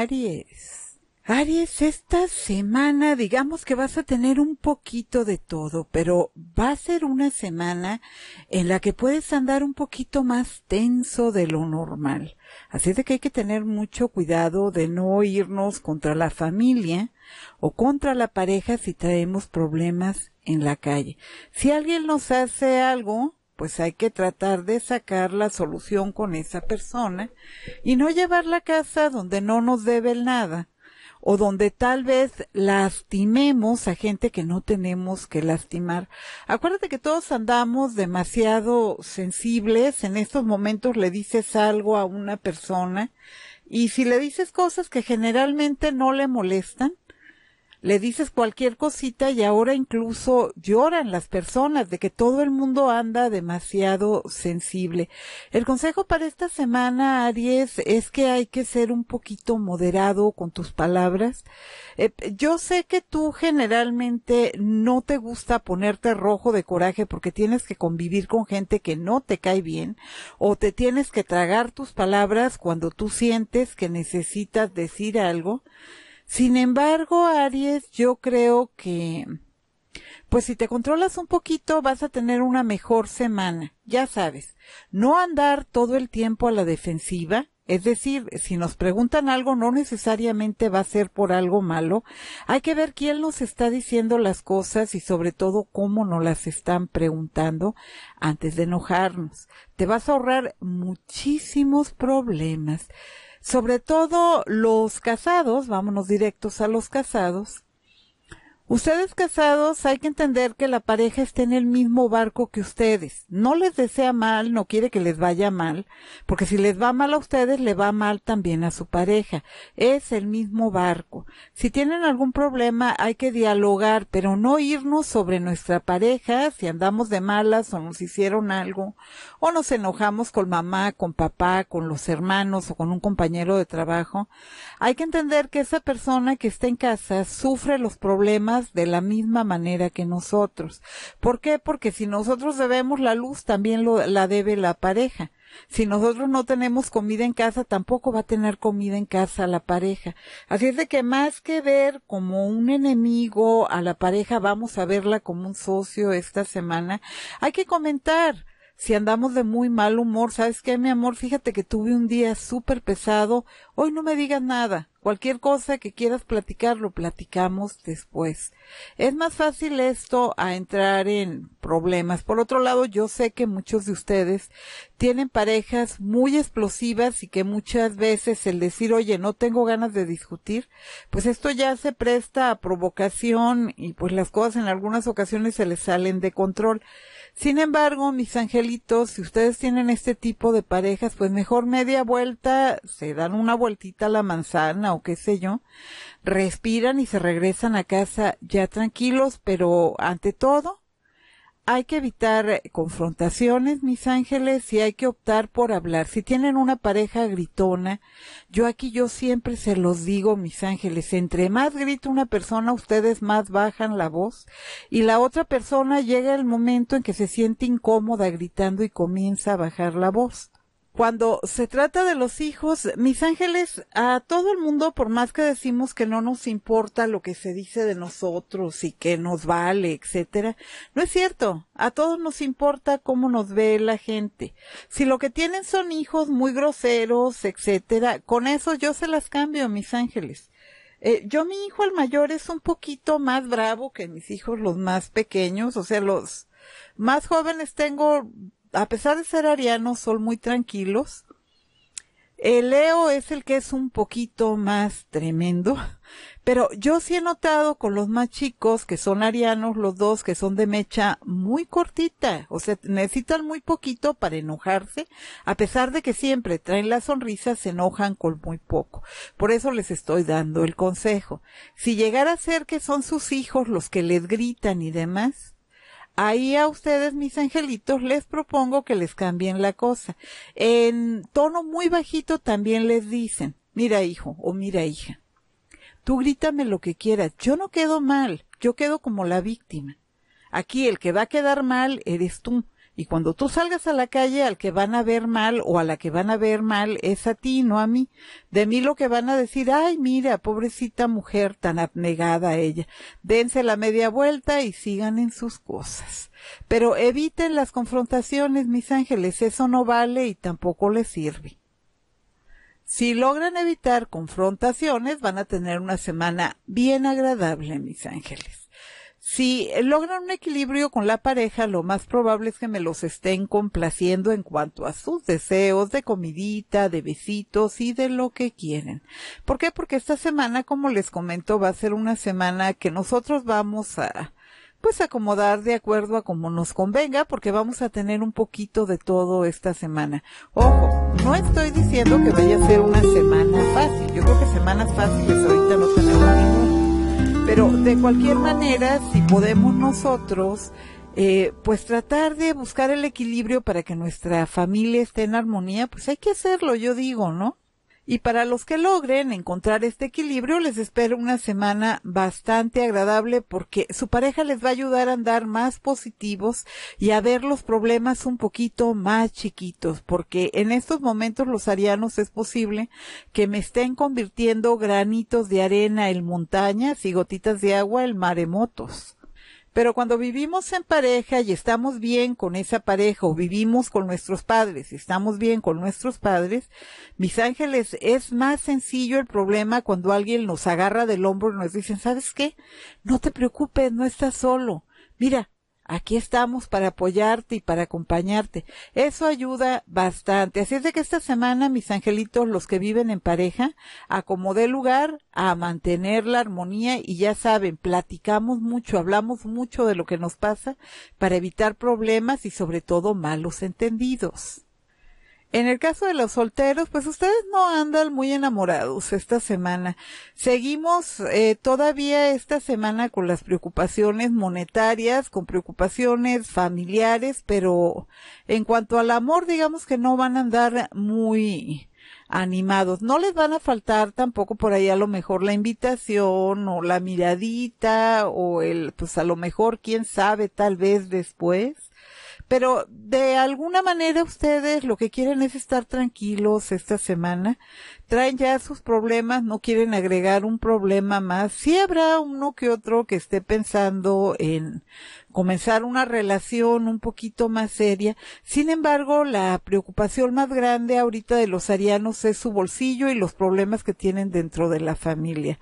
Aries. Aries, esta semana digamos que vas a tener un poquito de todo, pero va a ser una semana en la que puedes andar un poquito más tenso de lo normal. Así es de que hay que tener mucho cuidado de no irnos contra la familia o contra la pareja si traemos problemas en la calle. Si alguien nos hace algo, pues hay que tratar de sacar la solución con esa persona y no llevar la casa donde no nos debe el nada o donde tal vez lastimemos a gente que no tenemos que lastimar. Acuérdate que todos andamos demasiado sensibles, en estos momentos le dices algo a una persona y si le dices cosas que generalmente no le molestan, le dices cualquier cosita y ahora incluso lloran las personas de que todo el mundo anda demasiado sensible. El consejo para esta semana, Aries, es que hay que ser un poquito moderado con tus palabras. Eh, yo sé que tú generalmente no te gusta ponerte rojo de coraje porque tienes que convivir con gente que no te cae bien o te tienes que tragar tus palabras cuando tú sientes que necesitas decir algo. Sin embargo, Aries, yo creo que, pues si te controlas un poquito, vas a tener una mejor semana, ya sabes. No andar todo el tiempo a la defensiva, es decir, si nos preguntan algo, no necesariamente va a ser por algo malo. Hay que ver quién nos está diciendo las cosas y sobre todo cómo nos las están preguntando antes de enojarnos. Te vas a ahorrar muchísimos problemas sobre todo los casados, vámonos directos a los casados, Ustedes casados hay que entender que la pareja está en el mismo barco que ustedes. No les desea mal, no quiere que les vaya mal, porque si les va mal a ustedes, le va mal también a su pareja. Es el mismo barco. Si tienen algún problema hay que dialogar, pero no irnos sobre nuestra pareja si andamos de malas o nos hicieron algo, o nos enojamos con mamá, con papá, con los hermanos o con un compañero de trabajo. Hay que entender que esa persona que está en casa sufre los problemas de la misma manera que nosotros. ¿Por qué? Porque si nosotros debemos la luz, también lo, la debe la pareja. Si nosotros no tenemos comida en casa, tampoco va a tener comida en casa la pareja. Así es de que más que ver como un enemigo a la pareja, vamos a verla como un socio esta semana, hay que comentar si andamos de muy mal humor, ¿sabes qué, mi amor? Fíjate que tuve un día súper pesado, hoy no me digas nada, cualquier cosa que quieras platicar lo platicamos después. Es más fácil esto a entrar en problemas. Por otro lado, yo sé que muchos de ustedes tienen parejas muy explosivas y que muchas veces el decir, oye, no tengo ganas de discutir, pues esto ya se presta a provocación y pues las cosas en algunas ocasiones se les salen de control. Sin embargo, mis angelitos, si ustedes tienen este tipo de parejas, pues mejor media vuelta, se dan una vueltita a la manzana o qué sé yo, respiran y se regresan a casa ya tranquilos, pero ante todo, hay que evitar eh, confrontaciones, mis ángeles, y hay que optar por hablar. Si tienen una pareja gritona, yo aquí yo siempre se los digo, mis ángeles, entre más grita una persona, ustedes más bajan la voz y la otra persona llega el momento en que se siente incómoda gritando y comienza a bajar la voz cuando se trata de los hijos, mis ángeles, a todo el mundo, por más que decimos que no nos importa lo que se dice de nosotros y que nos vale, etcétera, no es cierto. A todos nos importa cómo nos ve la gente. Si lo que tienen son hijos muy groseros, etcétera, con eso yo se las cambio, mis ángeles. Eh, yo, mi hijo el mayor es un poquito más bravo que mis hijos los más pequeños, o sea, los más jóvenes tengo a pesar de ser arianos, son muy tranquilos. El Leo es el que es un poquito más tremendo, pero yo sí he notado con los más chicos, que son arianos los dos, que son de mecha muy cortita, o sea, necesitan muy poquito para enojarse, a pesar de que siempre traen la sonrisa, se enojan con muy poco. Por eso les estoy dando el consejo. Si llegara a ser que son sus hijos los que les gritan y demás, Ahí a ustedes, mis angelitos, les propongo que les cambien la cosa. En tono muy bajito también les dicen, mira hijo o mira hija, tú grítame lo que quieras, yo no quedo mal, yo quedo como la víctima. Aquí el que va a quedar mal eres tú. Y cuando tú salgas a la calle, al que van a ver mal o a la que van a ver mal es a ti, no a mí. De mí lo que van a decir, ay, mira, pobrecita mujer tan abnegada ella. Dense la media vuelta y sigan en sus cosas. Pero eviten las confrontaciones, mis ángeles, eso no vale y tampoco les sirve. Si logran evitar confrontaciones, van a tener una semana bien agradable, mis ángeles. Si logran un equilibrio con la pareja, lo más probable es que me los estén complaciendo en cuanto a sus deseos de comidita, de besitos y de lo que quieren. ¿Por qué? Porque esta semana, como les comento, va a ser una semana que nosotros vamos a, pues acomodar de acuerdo a como nos convenga porque vamos a tener un poquito de todo esta semana. Ojo, no estoy diciendo que vaya a ser una semana fácil. Yo creo que semanas fáciles ahorita no tenemos pero de cualquier manera, si podemos nosotros, eh, pues tratar de buscar el equilibrio para que nuestra familia esté en armonía, pues hay que hacerlo, yo digo, ¿no? Y para los que logren encontrar este equilibrio, les espero una semana bastante agradable porque su pareja les va a ayudar a andar más positivos y a ver los problemas un poquito más chiquitos, porque en estos momentos los arianos es posible que me estén convirtiendo granitos de arena en montañas y gotitas de agua en maremotos. Pero cuando vivimos en pareja y estamos bien con esa pareja o vivimos con nuestros padres y estamos bien con nuestros padres, mis ángeles, es más sencillo el problema cuando alguien nos agarra del hombro y nos dicen, ¿sabes qué? No te preocupes, no estás solo. Mira, Aquí estamos para apoyarte y para acompañarte. Eso ayuda bastante. Así es de que esta semana, mis angelitos, los que viven en pareja, acomodé lugar a mantener la armonía y ya saben, platicamos mucho, hablamos mucho de lo que nos pasa para evitar problemas y sobre todo malos entendidos. En el caso de los solteros, pues ustedes no andan muy enamorados esta semana. Seguimos eh, todavía esta semana con las preocupaciones monetarias, con preocupaciones familiares, pero en cuanto al amor, digamos que no van a andar muy animados. No les van a faltar tampoco por ahí a lo mejor la invitación o la miradita o el, pues a lo mejor, quién sabe, tal vez después pero de alguna manera ustedes lo que quieren es estar tranquilos esta semana. Traen ya sus problemas, no quieren agregar un problema más. Si sí habrá uno que otro que esté pensando en comenzar una relación un poquito más seria. Sin embargo, la preocupación más grande ahorita de los arianos es su bolsillo y los problemas que tienen dentro de la familia.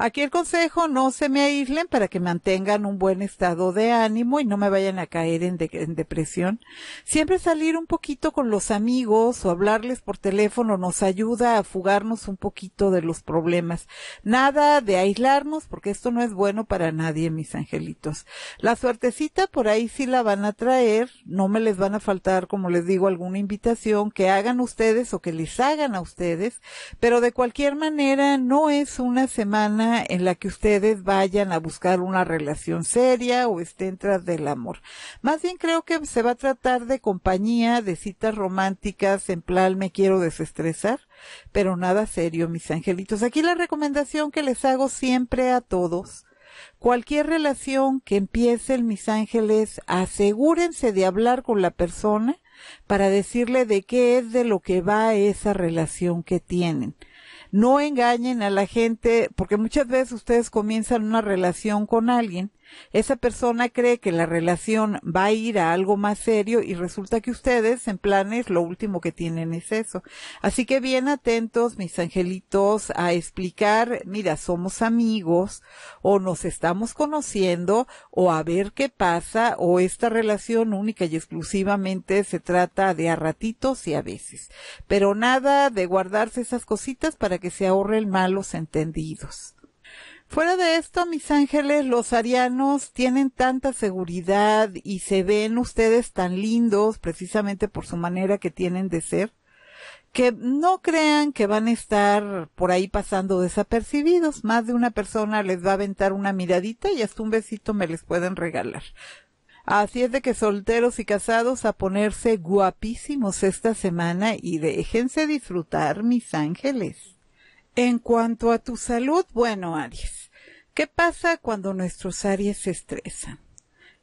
Aquí el consejo, no se me aíslen para que mantengan un buen estado de ánimo y no me vayan a caer en, en depresión. Siempre salir un poquito con los amigos o hablarles por teléfono nos ayuda a fugarnos un poquito de los problemas. Nada de aislarnos porque esto no es bueno para nadie, mis angelitos. La suertecita por ahí sí la van a traer, no me les van a faltar, como les digo, alguna invitación que hagan ustedes o que les hagan a ustedes, pero de cualquier manera no es una semana en la que ustedes vayan a buscar una relación seria o estén tras del amor. Más bien creo que se va a tratar de compañía, de citas románticas, en plan me quiero desestresar, pero nada serio, mis angelitos. Aquí la recomendación que les hago siempre a todos Cualquier relación que empiecen mis ángeles, asegúrense de hablar con la persona para decirle de qué es de lo que va esa relación que tienen no engañen a la gente, porque muchas veces ustedes comienzan una relación con alguien esa persona cree que la relación va a ir a algo más serio y resulta que ustedes en planes lo último que tienen es eso. Así que bien atentos, mis angelitos, a explicar, mira, somos amigos o nos estamos conociendo o a ver qué pasa o esta relación única y exclusivamente se trata de a ratitos y a veces. Pero nada de guardarse esas cositas para que se ahorren malos entendidos. Fuera de esto, mis ángeles, los arianos tienen tanta seguridad y se ven ustedes tan lindos precisamente por su manera que tienen de ser, que no crean que van a estar por ahí pasando desapercibidos. Más de una persona les va a aventar una miradita y hasta un besito me les pueden regalar. Así es de que solteros y casados a ponerse guapísimos esta semana y déjense disfrutar, mis ángeles. En cuanto a tu salud, bueno, Aries, ¿qué pasa cuando nuestros Aries se estresan?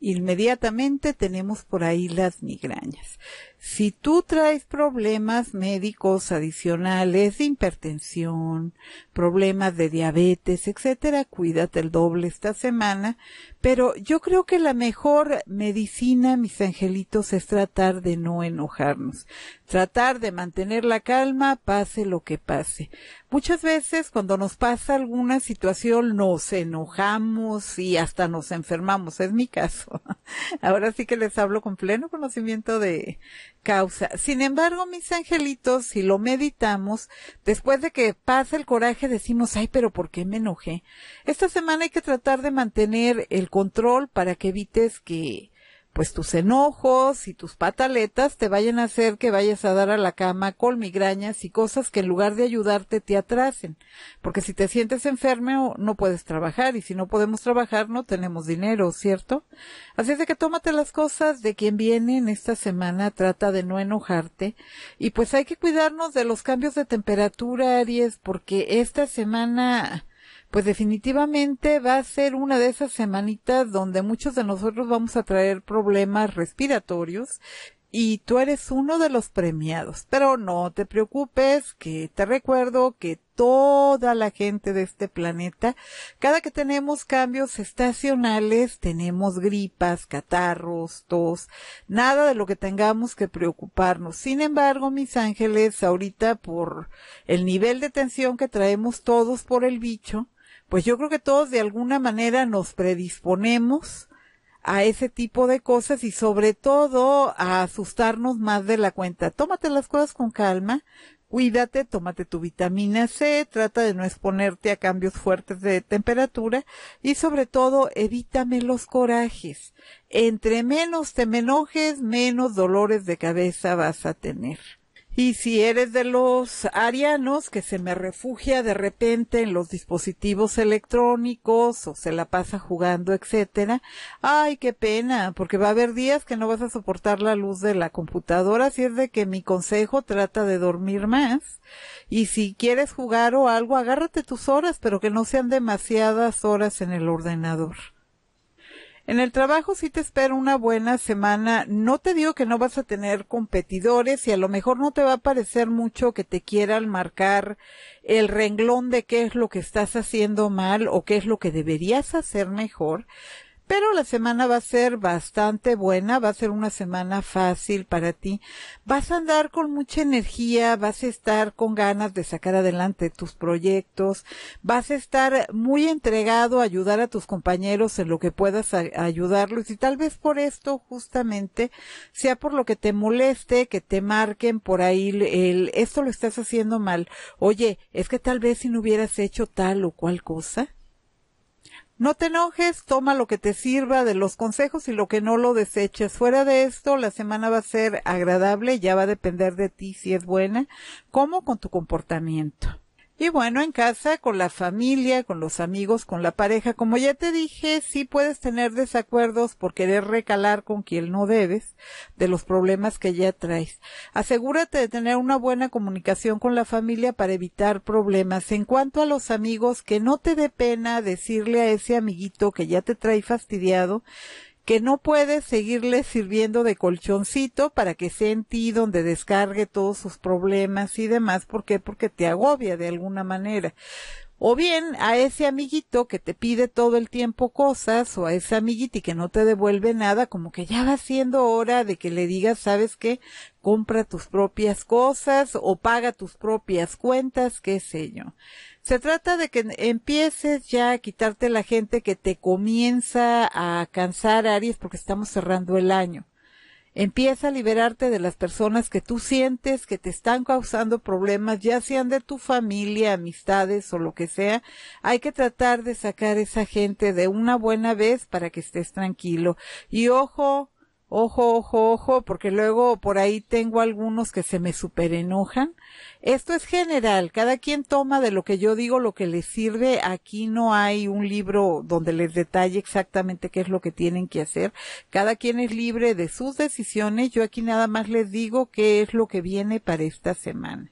Inmediatamente tenemos por ahí las migrañas. Si tú traes problemas médicos adicionales, de hipertensión, problemas de diabetes, etcétera, cuídate el doble esta semana. Pero yo creo que la mejor medicina, mis angelitos, es tratar de no enojarnos. Tratar de mantener la calma, pase lo que pase. Muchas veces cuando nos pasa alguna situación nos enojamos y hasta nos enfermamos. Es mi caso. Ahora sí que les hablo con pleno conocimiento de, causa. Sin embargo, mis angelitos, si lo meditamos, después de que pasa el coraje decimos, ay, pero ¿por qué me enojé? Esta semana hay que tratar de mantener el control para que evites que pues tus enojos y tus pataletas te vayan a hacer que vayas a dar a la cama con migrañas y cosas que en lugar de ayudarte te atrasen. Porque si te sientes enfermo no puedes trabajar y si no podemos trabajar no tenemos dinero, ¿cierto? Así es de que tómate las cosas de quien viene en esta semana, trata de no enojarte y pues hay que cuidarnos de los cambios de temperatura, Aries, porque esta semana pues definitivamente va a ser una de esas semanitas donde muchos de nosotros vamos a traer problemas respiratorios y tú eres uno de los premiados. Pero no te preocupes, que te recuerdo que toda la gente de este planeta, cada que tenemos cambios estacionales, tenemos gripas, catarros, tos, nada de lo que tengamos que preocuparnos. Sin embargo, mis ángeles, ahorita por el nivel de tensión que traemos todos por el bicho, pues yo creo que todos de alguna manera nos predisponemos a ese tipo de cosas y sobre todo a asustarnos más de la cuenta. Tómate las cosas con calma, cuídate, tómate tu vitamina C, trata de no exponerte a cambios fuertes de temperatura y sobre todo evítame los corajes. Entre menos te me enojes, menos dolores de cabeza vas a tener. Y si eres de los arianos que se me refugia de repente en los dispositivos electrónicos o se la pasa jugando, etcétera, ay, qué pena, porque va a haber días que no vas a soportar la luz de la computadora, así es de que mi consejo trata de dormir más. Y si quieres jugar o algo, agárrate tus horas, pero que no sean demasiadas horas en el ordenador. En el trabajo sí te espero una buena semana. No te digo que no vas a tener competidores y a lo mejor no te va a parecer mucho que te quieran marcar el renglón de qué es lo que estás haciendo mal o qué es lo que deberías hacer mejor pero la semana va a ser bastante buena, va a ser una semana fácil para ti. Vas a andar con mucha energía, vas a estar con ganas de sacar adelante tus proyectos, vas a estar muy entregado a ayudar a tus compañeros en lo que puedas ayudarlos y tal vez por esto justamente sea por lo que te moleste, que te marquen por ahí el esto lo estás haciendo mal. Oye, es que tal vez si no hubieras hecho tal o cual cosa, no te enojes, toma lo que te sirva de los consejos y lo que no lo deseches. Fuera de esto, la semana va a ser agradable, ya va a depender de ti si es buena, como con tu comportamiento. Y bueno, en casa, con la familia, con los amigos, con la pareja, como ya te dije, sí puedes tener desacuerdos por querer recalar con quien no debes de los problemas que ya traes. Asegúrate de tener una buena comunicación con la familia para evitar problemas. En cuanto a los amigos, que no te dé pena decirle a ese amiguito que ya te trae fastidiado que no puedes seguirle sirviendo de colchoncito para que sea en ti donde descargue todos sus problemas y demás. ¿Por qué? Porque te agobia de alguna manera. O bien a ese amiguito que te pide todo el tiempo cosas o a ese y que no te devuelve nada, como que ya va siendo hora de que le digas, sabes qué, compra tus propias cosas o paga tus propias cuentas, qué sé yo. Se trata de que empieces ya a quitarte la gente que te comienza a cansar, Aries, porque estamos cerrando el año. Empieza a liberarte de las personas que tú sientes que te están causando problemas, ya sean de tu familia, amistades o lo que sea. Hay que tratar de sacar esa gente de una buena vez para que estés tranquilo. Y ojo, ojo, ojo, ojo, porque luego por ahí tengo algunos que se me superenojan. Esto es general, cada quien toma de lo que yo digo lo que les sirve. Aquí no hay un libro donde les detalle exactamente qué es lo que tienen que hacer. Cada quien es libre de sus decisiones. Yo aquí nada más les digo qué es lo que viene para esta semana.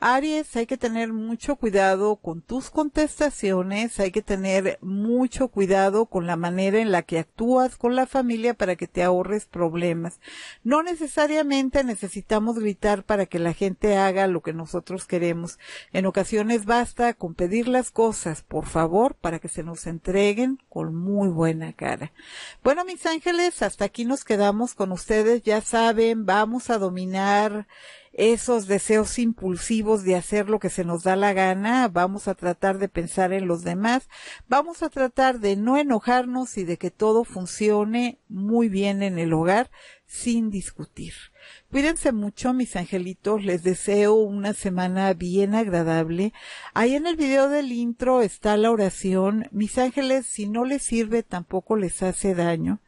Aries, hay que tener mucho cuidado con tus contestaciones, hay que tener mucho cuidado con la manera en la que actúas con la familia para que te ahorres problemas. No necesariamente necesitamos gritar para que la gente haga lo que nosotros queremos. En ocasiones basta con pedir las cosas, por favor, para que se nos entreguen con muy buena cara. Bueno, mis ángeles, hasta aquí nos quedamos con ustedes. Ya saben, vamos a dominar esos deseos impulsivos de hacer lo que se nos da la gana, vamos a tratar de pensar en los demás, vamos a tratar de no enojarnos y de que todo funcione muy bien en el hogar sin discutir. Cuídense mucho, mis angelitos. Les deseo una semana bien agradable. Ahí en el video del intro está la oración. Mis ángeles, si no les sirve, tampoco les hace daño.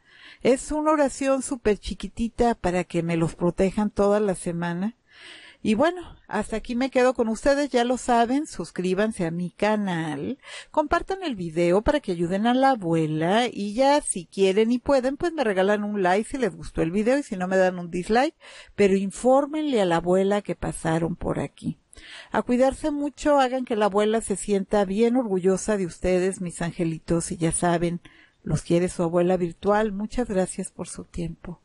Es una oración súper chiquitita para que me los protejan toda la semana. Y bueno, hasta aquí me quedo con ustedes, ya lo saben, suscríbanse a mi canal, compartan el video para que ayuden a la abuela y ya si quieren y pueden, pues me regalan un like si les gustó el video y si no me dan un dislike, pero infórmenle a la abuela que pasaron por aquí. A cuidarse mucho, hagan que la abuela se sienta bien orgullosa de ustedes, mis angelitos, y ya saben, los quiere su abuela virtual. Muchas gracias por su tiempo.